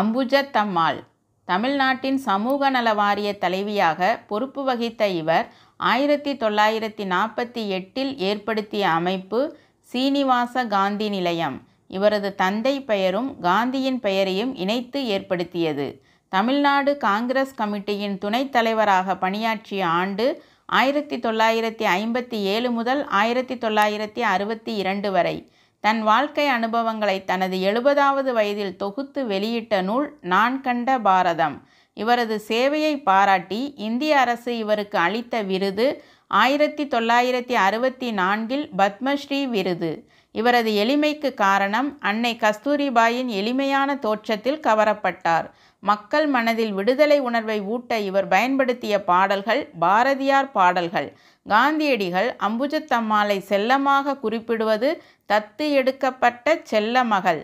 அம்புஜத்தம்மாள் தமிழ்நாட்டின் சமூக நல வாரிய தலைவியாக பொறுப்பு வகித்த இவர் ஆயிரத்தி தொள்ளாயிரத்தி நாற்பத்தி எட்டில் ஏற்படுத்திய அமைப்பு சீனிவாச காந்தி நிலையம் இவரது தந்தை பெயரும் காந்தியின் பெயரையும் இணைத்து ஏற்படுத்தியது தமிழ்நாடு காங்கிரஸ் கமிட்டியின் துணைத் தலைவராக பணியாற்றிய ஆண்டு ஆயிரத்தி தொள்ளாயிரத்தி ஐம்பத்தி ஏழு முதல் ஆயிரத்தி தொள்ளாயிரத்தி அறுபத்தி இரண்டு வரை தன் வாழ்க்கை அனுபவங்களை தனது எழுபதாவது வயதில் தொகுத்து வெளியிட்ட நூல் நான் கண்ட பாரதம் இவரது சேவையை பாராட்டி இந்திய அரசு இவருக்கு அளித்த விருது ஆயிரத்தி தொள்ளாயிரத்தி அறுபத்தி நான்கில் பத்மஸ்ரீ விருது இவரது எளிமைக்கு காரணம் அன்னை கஸ்தூரிபாயின் எளிமையான தோற்றத்தில் கவரப்பட்டார் மக்கள் மனதில் விடுதலை உணர்வை ஊட்ட இவர் பயன்படுத்திய பாடல்கள் பாரதியார் பாடல்கள் காந்தியடிகள் அம்புஜத்தம்மாளை செல்லமாக குறிப்பிடுவது தத்து எடுக்கப்பட்ட செல்ல மகள்